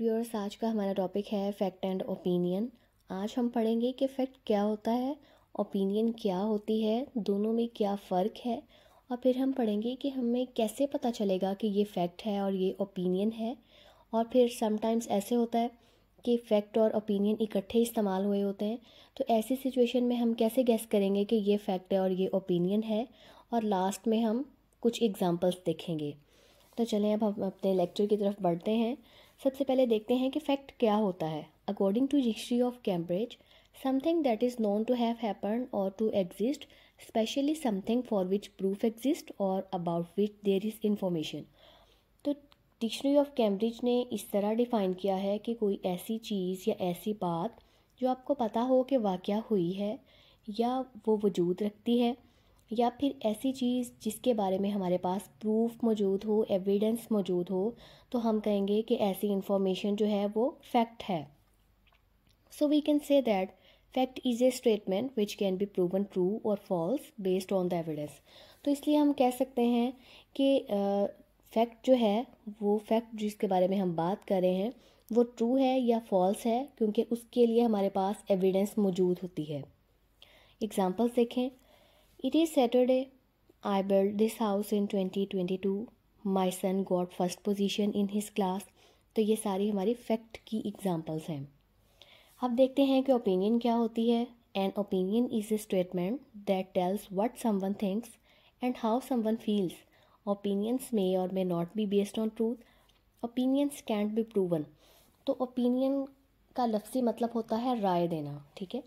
Viewers आज का हमारा टॉपिक है फैक्ट एंड ओपिनियन आज हम पढ़ेंगे कि फैक्ट क्या होता है ओपिनियन क्या होती है दोनों में क्या फ़र्क है और फिर हम पढ़ेंगे कि हमें कैसे पता चलेगा कि ये फैक्ट है और ये ओपिनियन है और फिर समटाइम्स ऐसे होता है कि फैक्ट और ओपिनियन इकट्ठे इस्तेमाल हुए होते हैं तो ऐसी सिचुएशन में हम कैसे गैस करेंगे कि ये फैक्ट है और ये ओपिनियन है और लास्ट में हम कुछ एग्ज़ाम्पल्स देखेंगे तो चलें अब हम अपने लेक्चर की तरफ बढ़ते हैं सबसे पहले देखते हैं कि फैक्ट क्या होता है according to history of Cambridge something that is known to have happen or to exist specially something for which proof exist or about which there is information तो डिक्शनरी ऑफ कैम्ब्रिज ने इस तरह define किया है कि कोई ऐसी चीज़ या ऐसी बात जो आपको पता हो कि वाक़ हुई है या वो वजूद रखती है या फिर ऐसी चीज़ जिसके बारे में हमारे पास प्रूफ मौजूद हो एविडेंस मौजूद हो तो हम कहेंगे कि ऐसी इन्फॉर्मेशन जो है वो फैक्ट है so we can say that fact is a statement which can be proven true or false based on the evidence तो इसलिए हम कह सकते हैं कि फैक्ट uh, जो है वो फैक्ट जिसके बारे में हम बात कर रहे हैं वो ट्रू है या फॉल्स है क्योंकि उसके लिए हमारे पास एविडेंस मौजूद होती है एग्ज़ाम्पल्स देखें It is Saturday. I built this house in 2022. My son got first position in his class. तो ये सारी हमारी फैक्ट की एग्जांपल्स हैं अब देखते हैं कि ओपिनियन क्या होती है an opinion is a statement that tells what someone thinks and how someone feels opinions may or may not be based on truth opinions can't be proven तो ओपिनियन का लफ्ज़ी मतलब होता है राय देना ठीक है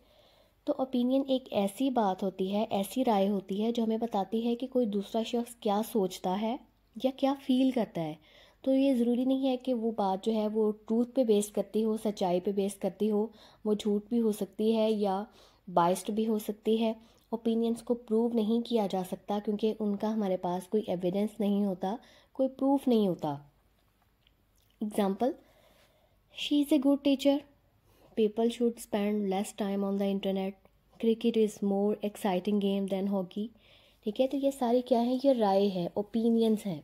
तो ओपिनियन एक ऐसी बात होती है ऐसी राय होती है जो हमें बताती है कि कोई दूसरा शख्स क्या सोचता है या क्या फील करता है तो ये ज़रूरी नहीं है कि वो बात जो है वो ट्रूथ पे बेस करती हो सच्चाई पे बेस करती हो वो झूठ भी हो सकती है या बाइस्ड भी हो सकती है ओपिनियंस को प्रूव नहीं किया जा सकता क्योंकि उनका हमारे पास कोई एविडेंस नहीं होता कोई प्रूफ नहीं होता example she is a good teacher people should spend less time on the internet cricket is more exciting game than hockey ठीक है तो ये सारी क्या है ये राय है ओपिनियंस हैं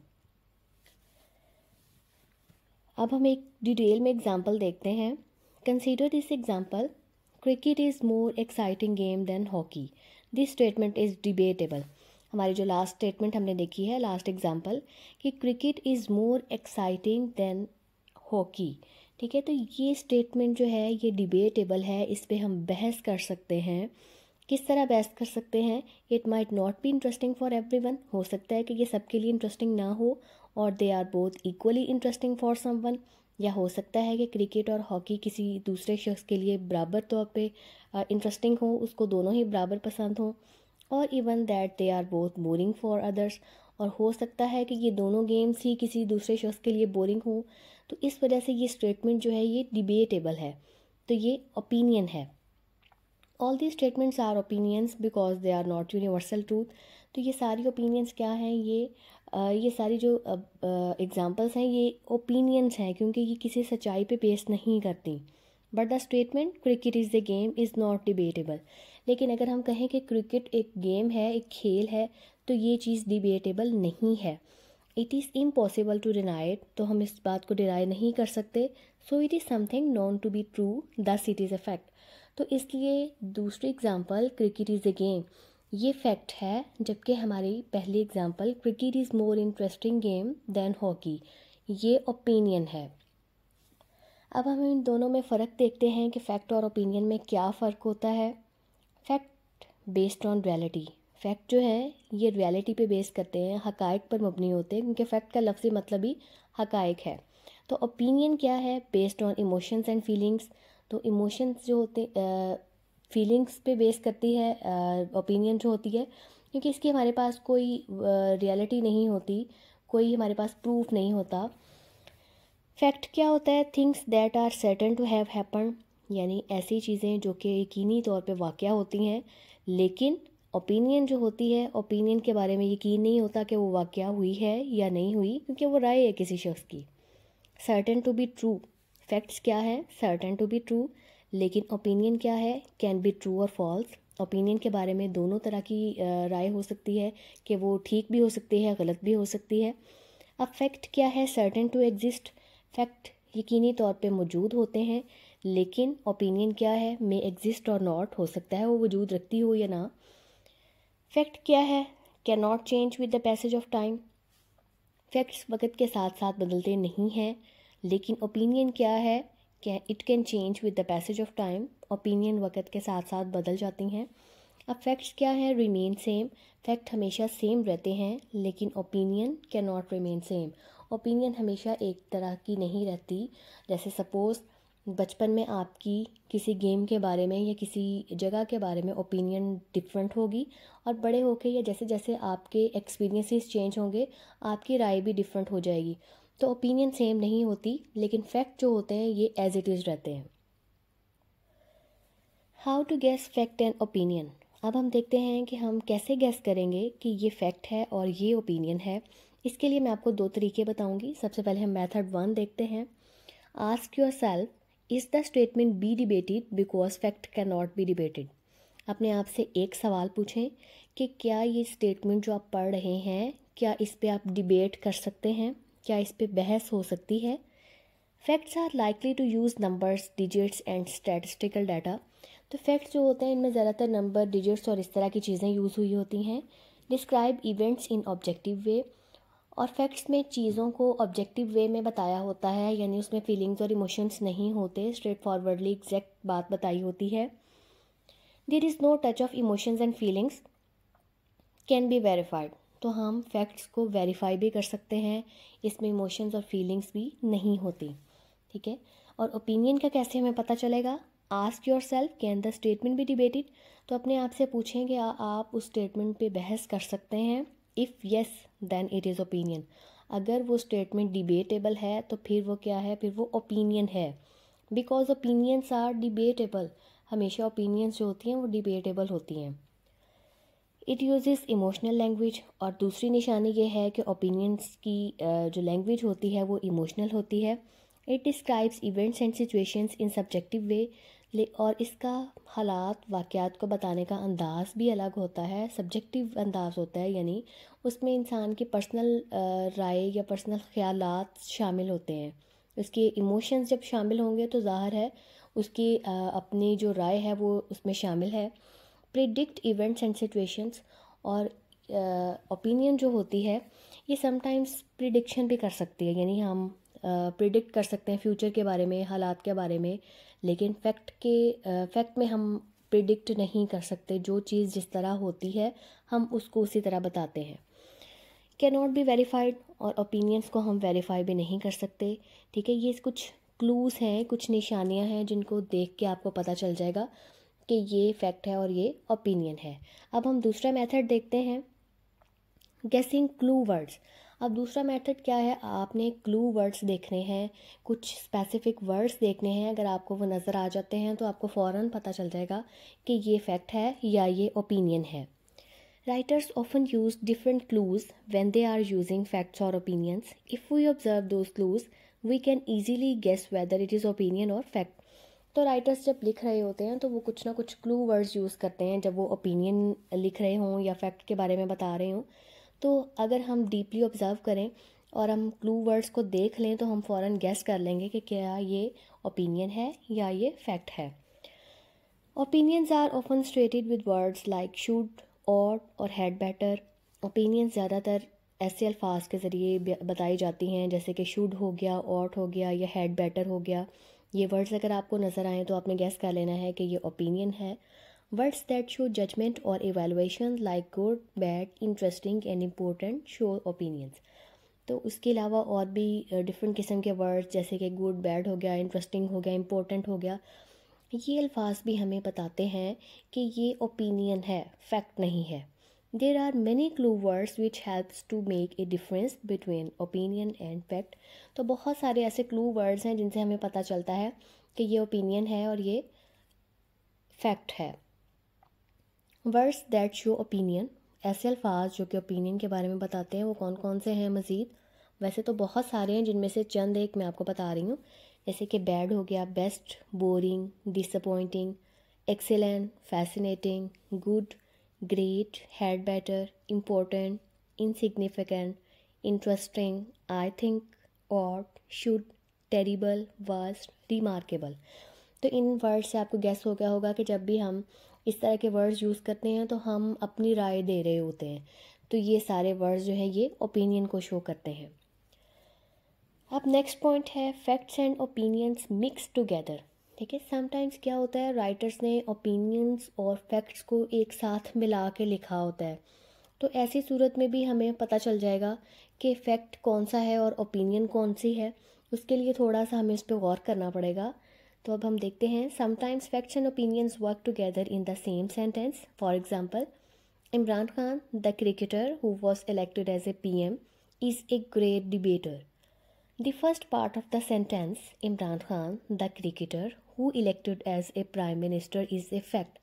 अब हम एक डिटेल में एग्जांपल देखते हैं consider this example cricket is more exciting game than hockey this statement is debatable हमारी जो लास्ट स्टेटमेंट हमने देखी है लास्ट एग्जांपल कि cricket is more exciting than hockey ठीक है तो ये स्टेटमेंट जो है ये डिबेटेबल है इस पर हम बहस कर सकते हैं किस तरह बहस कर सकते हैं it might not be interesting for everyone हो सकता है कि ये सबके लिए इंटरेस्टिंग ना हो or they are both equally interesting for one या हो सकता है कि क्रिकेट और हॉकी किसी दूसरे शख्स के लिए बराबर तौर पे इंटरेस्टिंग हो उसको दोनों ही बराबर पसंद हों or even that they are both boring for others और हो सकता है कि ये दोनों गेम्स ही किसी दूसरे शख्स के लिए बोरिंग हो तो इस वजह से ये स्टेटमेंट जो है ये डिबेटेबल है तो ये ओपिनियन है all the statements are opinions because they are not universal truth तो ये सारी ओपिनियंस क्या हैं ये आ, ये सारी जो एग्ज़ाम्पल्स हैं ये ओपिनियंस हैं क्योंकि ये किसी सच्चाई पे बेस नहीं करती but the statement cricket is the game is not debatable लेकिन अगर हम कहें कि क्रिकेट एक गेम है एक खेल है तो ये चीज़ डिबेटेबल नहीं है it is impossible to it तो हम इस बात को डिनाई नहीं कर सकते so it is something known to be true thus it is a fact तो इसलिए दूसरी example cricket is a game ये फैक्ट है जबकि हमारी पहली example cricket is more interesting game than hockey ये ओपिनियन है अब हम इन दोनों में फ़र्क देखते हैं कि फैक्ट और ओपिनियन में क्या फ़र्क होता है बेस्ड ऑन रियलिटी फैक्ट जो है ये रियलिटी पे बेस करते हैं हकायक पर मबनी होते हैं क्योंकि फैक्ट का लफ्ज़ी मतलब ही हकायक है तो ओपिनियन क्या है based on emotions and feelings तो इमोशंस जो होते फीलिंग्स पे बेस करती है ओपिनियन जो होती है क्योंकि इसकी हमारे पास कोई रियलिटी नहीं होती कोई हमारे पास प्रूफ नहीं होता फैक्ट क्या होता है things that are certain to have happen यानी ऐसी चीज़ें जो कि यकीनी तौर पे वाक़ होती हैं लेकिन ओपिनियन जो होती है ओपिनियन के बारे में यकीन नहीं होता कि वो वाक्य हुई है या नहीं हुई क्योंकि वो राय है किसी शख्स की certain to be true facts क्या है सर्टन टू बी ट्रू लेकिन ओपिनियन क्या है can be true or false opinion के बारे में दोनों तरह की राय हो सकती है कि वो ठीक भी हो सकती है गलत भी हो सकती है अब फैक्ट क्या है सर्टन टू एग्जिस्ट फैक्ट यकीनी तौर पे मौजूद होते हैं लेकिन ओपिनियन क्या है मे एग्जिस्ट और नॉट हो सकता है वो वजूद रखती हो या ना फैक्ट क्या है can not change with the passage of time facts वक्त के साथ साथ बदलते नहीं हैं लेकिन ओपिनियन क्या है क्या it can change with the passage of time opinion वक्त के साथ साथ बदल जाती हैं अब फैक्ट्स क्या है रिमेन सेम फैक्ट हमेशा सेम रहते हैं लेकिन opinion can not remain same opinion हमेशा एक तरह की नहीं रहती जैसे सपोज़ बचपन में आपकी किसी गेम के बारे में या किसी जगह के बारे में ओपिनियन डिफरेंट होगी और बड़े होके या जैसे जैसे आपके एक्सपीरियंसेस चेंज होंगे आपकी राय भी डिफरेंट हो जाएगी तो ओपिनियन सेम नहीं होती लेकिन फैक्ट जो होते हैं ये एज इट इज़ रहते हैं how to guess fact and opinion अब हम देखते हैं कि हम कैसे गैस करेंगे कि ये फैक्ट है और ये ओपिनियन है इसके लिए मैं आपको दो तरीके बताऊंगी सबसे पहले हम मेथड वन देखते हैं ask yourself is the statement be debated because fact can not be debated अपने आप से एक सवाल पूछें कि क्या ये स्टेटमेंट जो आप पढ़ रहे हैं क्या इस पर आप डिबेट कर सकते हैं क्या इस पर बहस हो सकती है facts are likely to use numbers digits and statistical data तो फैक्ट्स जो होते हैं इनमें ज़्यादातर नंबर डिजिट्स और इस तरह की चीज़ें यूज़ हुई होती हैं describe events in objective way और फैक्ट्स में चीज़ों को ऑब्जेक्टिव वे में बताया होता है यानी उसमें फीलिंग्स और इमोशंस नहीं होते स्ट्रेट फॉरवर्डली एग्जैक्ट बात बताई होती है there is no touch of emotions and feelings can be verified तो हम फैक्ट्स को वेरीफाई भी कर सकते हैं इसमें इमोशंस और फीलिंग्स भी नहीं होती ठीक है और ओपिनियन का कैसे हमें पता चलेगा ask yourself can the statement be debated तो अपने आप से पूछें कि आप उस स्टेटमेंट पे बहस कर सकते हैं if yes then it is opinion अगर वो स्टेटमेंट डिबेटेबल है तो फिर वो क्या है फिर वो ओपिनियन है बिकॉज ओपिनियंस आर डिबेटेबल हमेशा ओपिनियंस जो होती हैं वो डिबेटेबल होती हैं इट यूज़ इमोशनल लैंग्वेज और दूसरी निशानी ये है कि ओपिनियंस की जो लैंग्वेज होती है वो इमोशनल होती है it describes events and situations in subjective way ले और इसका हालात वाक़ात को बताने का अंदाज़ भी अलग होता है सब्जेक्टिव अंदाज़ होता है यानी उसमें इंसान की पर्सनल राय या पर्सनल ख्याल शामिल होते हैं उसके इमोशंस जब शामिल होंगे तो ज़ाहिर है उसकी अपनी जो राय है वो उसमें शामिल है प्रिडिक्ट इवेंट्स एंड सिचुएशंस और ओपिनियन जो होती है ये समटाइम्स प्रिडिक्शन भी कर सकती है यानी हम प्रिडिक्ट कर सकते हैं फ्यूचर के बारे में हालात के बारे में लेकिन फैक्ट के फैक्ट में हम प्रिडिक्ट नहीं कर सकते जो चीज़ जिस तरह होती है हम उसको उसी तरह बताते हैं नॉट बी वेरीफाइड और ओपिनियंस को हम वेरीफाई भी नहीं कर सकते ठीक है ये कुछ क्लूज़ हैं कुछ निशानियां हैं जिनको देख के आपको पता चल जाएगा कि ये फैक्ट है और ये ओपिनियन है अब हम दूसरा मेथड देखते हैं गेसिंग क्लू वर्ड्स अब दूसरा मेथड क्या है आपने क्लू वर्ड्स देखने हैं कुछ स्पेसिफिक वर्ड्स देखने हैं अगर आपको वो नज़र आ जाते हैं तो आपको फ़ौर पता चल जाएगा कि ये फैक्ट है या ये ओपिनियन है writers often use different clues when they are using facts or opinions if we observe those clues we can easily guess whether it is opinion or fact तो राइटर्स जब लिख रहे होते हैं तो वो कुछ ना कुछ क्लू वर्ड्स यूज़ करते हैं जब वो ओपिनियन लिख रहे हों या फैक्ट के बारे में बता रहे हों तो अगर हम डीपली ऑब्ज़र्व करें और हम क्लू वर्ड्स को देख लें तो हम फ़ौर गैस कर लेंगे कि क्या ये ओपिनियन है या ये फैक्ट है opinions are often stated with words like should or or head better opinions ज़्यादातर ऐसे अल्फाज के ज़रिए बताई जाती हैं जैसे कि शूड हो गया ऑट हो गया या हेड बेटर हो गया ये वर्ड्स अगर आपको नज़र आएँ तो आपने गैस कर लेना है कि ये ओपिनियन है words that show judgement or evaluation like good bad interesting and important show opinions तो उसके अलावा और भी डिफरेंट किस्म के वर्ड्स जैसे कि गुड बैड हो गया इंटरेस्टिंग हो गया इम्पोर्टेंट हो गया ये अल्फाज भी हमें बताते हैं कि ये ओपिनियन है फैक्ट नहीं है there are many clue words which helps to make a difference between opinion and fact तो बहुत सारे ऐसे क्लू वर्ड्स हैं जिनसे हमें पता चलता है कि ये ओपिनियन है और ये फैक्ट है वर्ड्स दैट शो ओपिनियन ऐसे अल्फाज जो कि ओपिनियन के बारे में बताते हैं वो कौन कौन से हैं मज़ीद वैसे तो बहुत सारे हैं जिनमें से चंद एक मैं आपको बता रही हूँ जैसे कि बैड हो गया best boring disappointing excellent fascinating good great had better important insignificant interesting I think or should terrible worst remarkable तो इन वर्ड से आपको गैस हो गया होगा कि जब भी हम इस तरह के वर्ड्स यूज़ करते हैं तो हम अपनी राय दे रहे होते हैं तो ये सारे वर्ड्स जो हैं ये ओपिनियन को शो करते हैं अब नेक्स्ट पॉइंट है facts and opinions mix together ठीक है समटाइम्स क्या होता है राइटर्स ने ओपिनियंस और फैक्ट्स को एक साथ मिला के लिखा होता है तो ऐसी सूरत में भी हमें पता चल जाएगा कि फैक्ट कौन सा है और ओपिनियन कौन सी है उसके लिए थोड़ा सा हमें इस पर गौर करना पड़ेगा तो अब हम देखते हैं sometimes facts and opinions work together in the same sentence for example Imran Khan the cricketer who was elected as a P M is a great debater the first part of the sentence Imran Khan the cricketer who elected as a prime minister is a fact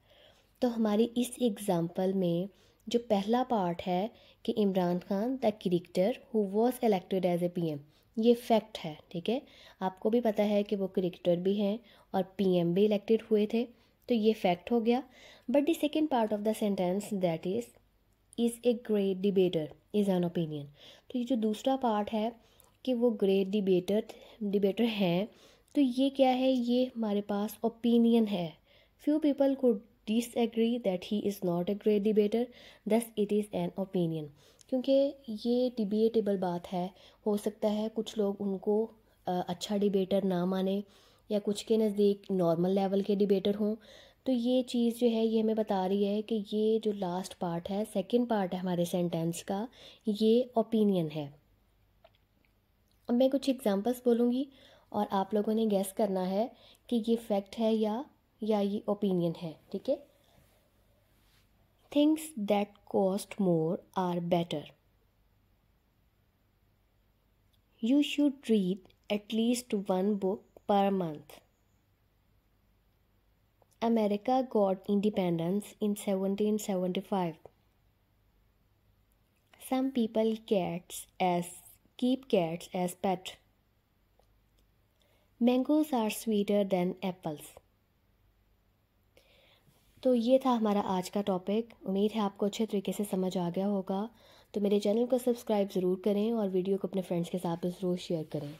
तो हमारी इस example में जो पहला part है कि Imran Khan the cricketer who was elected as a P M ये fact है ठीक है आपको भी पता है कि वो क्रिकेटर भी हैं और पीएम भी इलेक्टेड हुए थे तो ये फैक्ट हो गया but the second part of the sentence that is is a great debater is an opinion तो ये जो दूसरा पार्ट है कि वो ग्रेट डिबेटर डिबेटर हैं तो ये क्या है ये हमारे पास ओपिनियन है few people could disagree that he is not a great debater thus it is an opinion क्योंकि ये डिबेटेबल बात है हो सकता है कुछ लोग उनको अच्छा डिबेटर ना माने या कुछ के नज़दीक नॉर्मल लेवल के डिबेटर हों तो ये चीज़ जो है ये हमें बता रही है कि ये जो लास्ट पार्ट है सेकेंड पार्ट है हमारे सेंटेंस का ये ओपिनियन है अब मैं कुछ एग्जांपल्स बोलूँगी और आप लोगों ने गैस करना है कि ये फैक्ट है या या ये ओपिनियन है ठीक है things that cost more are better you should read at least one book per month. America got independence in 1775. Some people cats as keep cats as pet. Mangoes are sweeter than apples. तो ये था हमारा आज का topic उम्मीद है आपको अच्छे तरीके से समझ आ गया होगा तो मेरे चैनल को सब्सक्राइब ज़रूर करें और वीडियो को अपने फ्रेंड्स के साथ ज़रूर शेयर करें